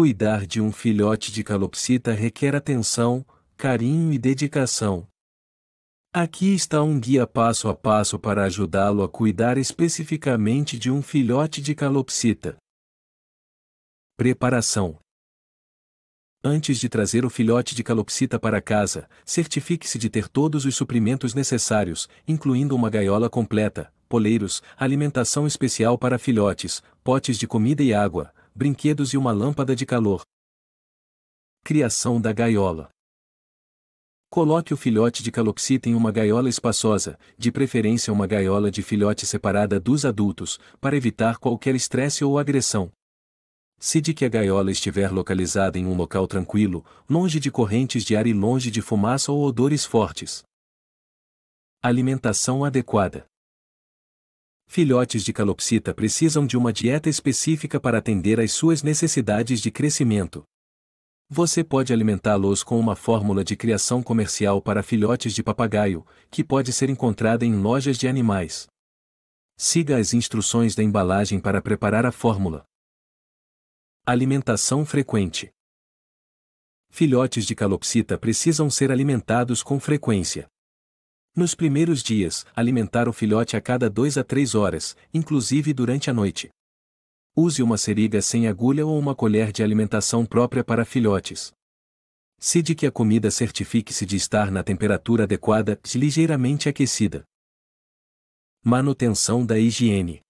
Cuidar de um filhote de calopsita requer atenção, carinho e dedicação. Aqui está um guia passo a passo para ajudá-lo a cuidar especificamente de um filhote de calopsita. Preparação Antes de trazer o filhote de calopsita para casa, certifique-se de ter todos os suprimentos necessários, incluindo uma gaiola completa, poleiros, alimentação especial para filhotes, potes de comida e água, brinquedos e uma lâmpada de calor. Criação da gaiola. Coloque o filhote de calopsita em uma gaiola espaçosa, de preferência uma gaiola de filhote separada dos adultos, para evitar qualquer estresse ou agressão. Se de que a gaiola estiver localizada em um local tranquilo, longe de correntes de ar e longe de fumaça ou odores fortes. Alimentação adequada filhotes de calopsita precisam de uma dieta específica para atender às suas necessidades de crescimento. Você pode alimentá-los com uma fórmula de criação comercial para filhotes de papagaio, que pode ser encontrada em lojas de animais. Siga as instruções da embalagem para preparar a fórmula. Alimentação frequente. Filhotes de calopsita precisam ser alimentados com frequência. Nos primeiros dias, alimentar o filhote a cada 2 a 3 horas, inclusive durante a noite. Use uma seriga sem agulha ou uma colher de alimentação própria para filhotes. Se de que a comida certifique-se de estar na temperatura adequada, ligeiramente aquecida. Manutenção da higiene.